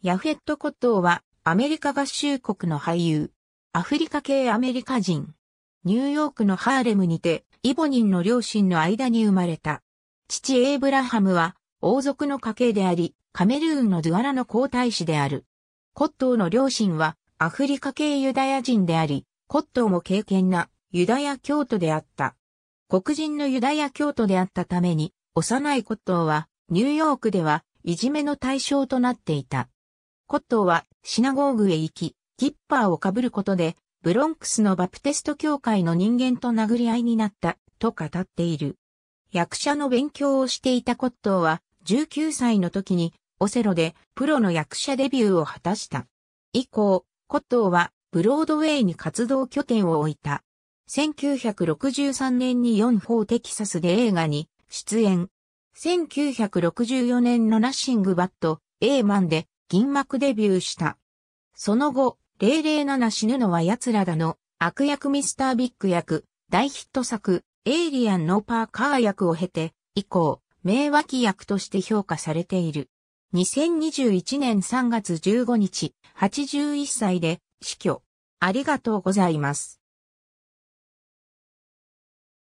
ヤフェット・コットーはアメリカ合衆国の俳優、アフリカ系アメリカ人、ニューヨークのハーレムにてイボニンの両親の間に生まれた。父エイブラハムは王族の家系であり、カメルーンのドゥアラの皇太子である。コットーの両親はアフリカ系ユダヤ人であり、コットーも敬虔なユダヤ教徒であった。黒人のユダヤ教徒であったために、幼いコットーはニューヨークではいじめの対象となっていた。コットーはシナゴーグへ行き、キッパーを被ることで、ブロンクスのバプテスト教会の人間と殴り合いになった、と語っている。役者の勉強をしていたコットーは、19歳の時に、オセロでプロの役者デビューを果たした。以降、コットーはブロードウェイに活動拠点を置いた。1963年に4法テキサスで映画に出演。1964年のナッシングバット、エーマンで銀幕デビューした。その後、007死ぬのは奴らだの、悪役ミスタービッグ役、大ヒット作、エイリアンのパーカー役を経て、以降、名脇役として評価されている。2021年3月15日、81歳で死去。ありがとうございます。